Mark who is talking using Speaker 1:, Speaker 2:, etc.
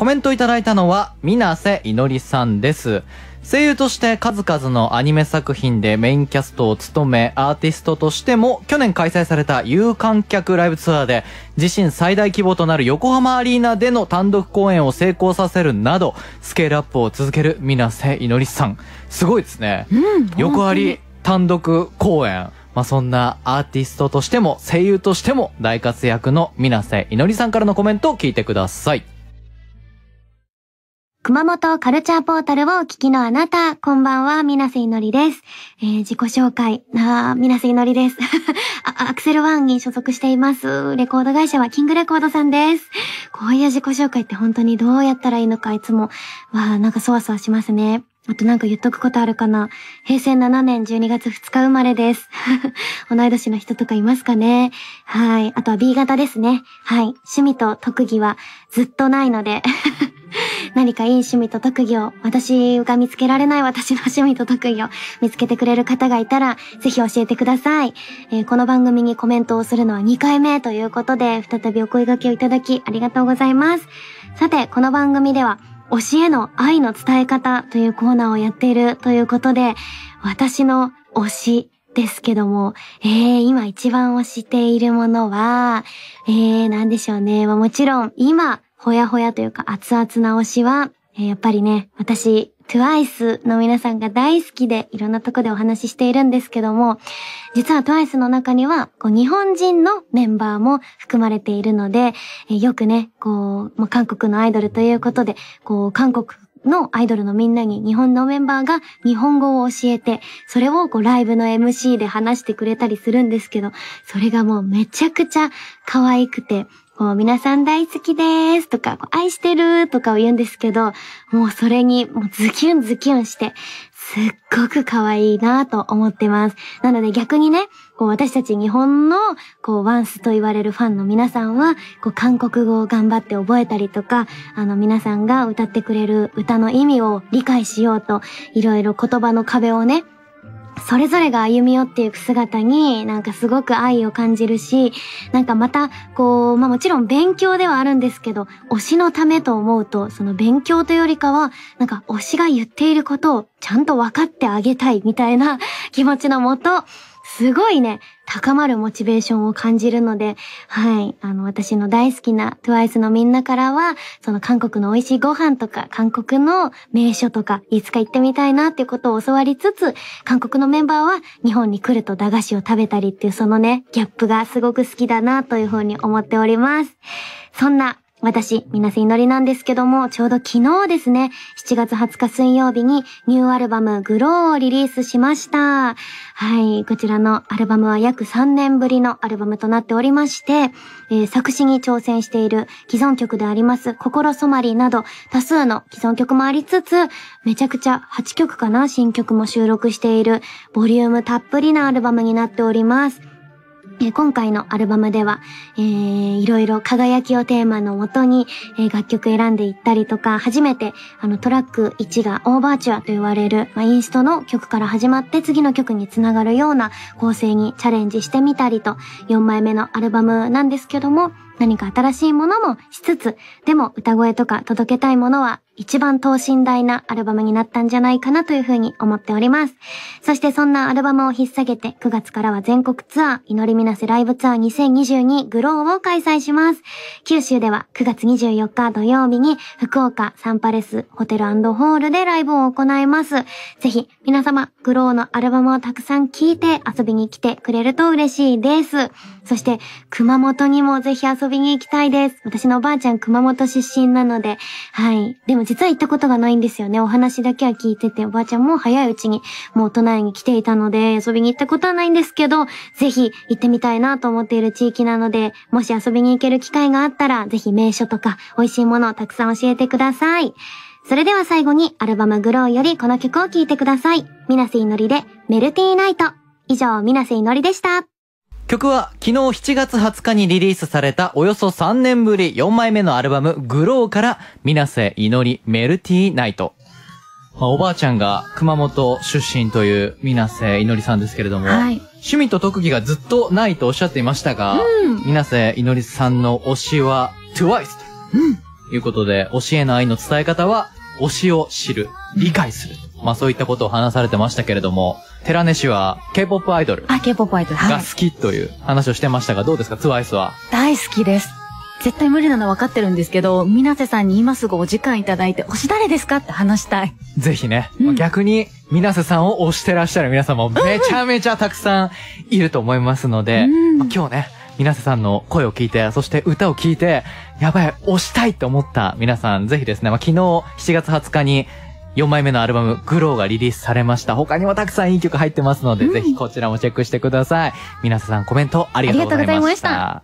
Speaker 1: コメントいただいたのは、水瀬いのりさんです。声優として数々のアニメ作品でメインキャストを務め、アーティストとしても去年開催された有観客ライブツアーで自身最大規模となる横浜アリーナでの単独公演を成功させるなど、スケールアップを続ける水瀬いのりさん。すごいですね。うん、横あり単独公演。まあ、そんなアーティストとしても声優としても大活躍の水瀬いのりさんからのコメントを聞いてくださ
Speaker 2: い。熊本カルチャーポータルをお聞きのあなた、こんばんは、みなせいのりです。えー、自己紹介、あみなせいのりです アクセルワンに所属しています。レコード会社はキングレコードさんです。こういう自己紹介って本当にどうやったらいいのか、いつも、わあ、なんかそわそわしますね。あとなんか言っとくことあるかな。平成7年12月2日生まれです。同い年の人とかいますかね。はい。あとは B 型ですね。はい。趣味と特技はずっとないので何かいい趣味と特技を、私が見つけられない私の趣味と特技を見つけてくれる方がいたら、ぜひ教えてください。えー、この番組にコメントをするのは2回目ということで、再びお声掛けをいただき、ありがとうございます。さて、この番組では、推しへの愛の伝え方というコーナーをやっているということで、私の推しですけども、えー、今一番推しているものは、えー、なんでしょうね。まあ、もちろん、今、ほやほやというか熱々な推しは、やっぱりね、私、トゥワイスの皆さんが大好きでいろんなとこでお話ししているんですけども、実はトゥワイスの中にはこう日本人のメンバーも含まれているので、えよくね、こう、まあ、韓国のアイドルということで、こう、韓国のアイドルのみんなに日本のメンバーが日本語を教えて、それをこうライブの MC で話してくれたりするんですけど、それがもうめちゃくちゃ可愛くて、こう、皆さん大好きですとか、愛してるとかを言うんですけど、もうそれに、もうズキュンズキュンして、すっごく可愛いなと思ってます。なので逆にね、こう私たち日本の、こうワンスと言われるファンの皆さんは、こう韓国語を頑張って覚えたりとか、あの皆さんが歌ってくれる歌の意味を理解しようと、いろいろ言葉の壁をね、それぞれが歩み寄っていく姿になんかすごく愛を感じるし、なんかまたこう、まあもちろん勉強ではあるんですけど、推しのためと思うと、その勉強というよりかは、なんか推しが言っていることをちゃんと分かってあげたいみたいな気持ちのもと、すごいね、高まるモチベーションを感じるので、はい、あの、私の大好きな TWICE のみんなからは、その韓国の美味しいご飯とか、韓国の名所とか、いつか行ってみたいなっていうことを教わりつつ、韓国のメンバーは日本に来ると駄菓子を食べたりっていうそのね、ギャップがすごく好きだなというふうに思っております。そんな私、みせいのりなんですけども、ちょうど昨日ですね、7月20日水曜日にニューアルバムグローをリリースしました。はい、こちらのアルバムは約3年ぶりのアルバムとなっておりまして、えー、作詞に挑戦している既存曲であります心染まりなど多数の既存曲もありつつ、めちゃくちゃ8曲かな新曲も収録しているボリュームたっぷりなアルバムになっております。え今回のアルバムでは、えー、いろいろ輝きをテーマのもとに、えー、楽曲選んでいったりとか、初めてあのトラック1がオーバーチュアと言われる、まあ、インストの曲から始まって次の曲につながるような構成にチャレンジしてみたりと、4枚目のアルバムなんですけども、何か新しいものもしつつ、でも歌声とか届けたいものは一番等身大なアルバムになったんじゃないかなというふうに思っております。そしてそんなアルバムを引っ提げて9月からは全国ツアー、祈りみなせライブツアー2022グローを開催します。九州では9月24日土曜日に福岡サンパレスホテルホールでライブを行います。ぜひ皆様、グローのアルバムをたくさん聴いて遊びに来てくれると嬉しいです。そして熊本にもぜひ遊びに行きたいです。私のおばあちゃん熊本出身なので、はい。でも実は行ったことがないんですよね。お話だけは聞いてて、おばあちゃんも早いうちにもう都内に来ていたので、遊びに行ったことはないんですけど、ぜひ行ってみたいなと思っている地域なので、もし遊びに行ける機会があったら、ぜひ名所とか美味しいものをたくさん教えてください。それでは最後にアルバムグローよりこの曲を聴いてください。みなせいのりでメルティーナイト。以上、みなせいのりでした。
Speaker 1: 曲は昨日7月20日にリリースされたおよそ3年ぶり4枚目のアルバムグローから水瀬祈りメルティーナイト。まあ、おばあちゃんが熊本出身という水瀬祈りさんですけれども、はい、趣味と特技がずっとないとおっしゃっていましたが、うん、水瀬祈りさんの推しは TWICE ということで、教えの愛の伝え方は推しを知る、理解する。まあそういったことを話されてましたけれども、寺根氏は K-POP アイドル。あ、K-POP アイドル。が好きという話をしてましたが、どうですか ?TWICE は。大好きです。絶対無理なの分かってるんですけど、水瀬さんに今すぐお時間いただいて、推し誰ですかって話したい。ぜひね、うん、逆に、水瀬さんを推してらっしゃる皆様もめちゃめちゃたくさんいると思いますので、うん、まあ、今日ね、皆さんの声を聞いて、そして歌を聞いて、やばい、押したいと思った皆さん、ぜひですね、まあ、昨日7月20日に4枚目のアルバム、グローがリリースされました。他にもたくさんいい曲入ってますので、うん、ぜひこちらもチェックしてください。皆さんコメントありがとうございました。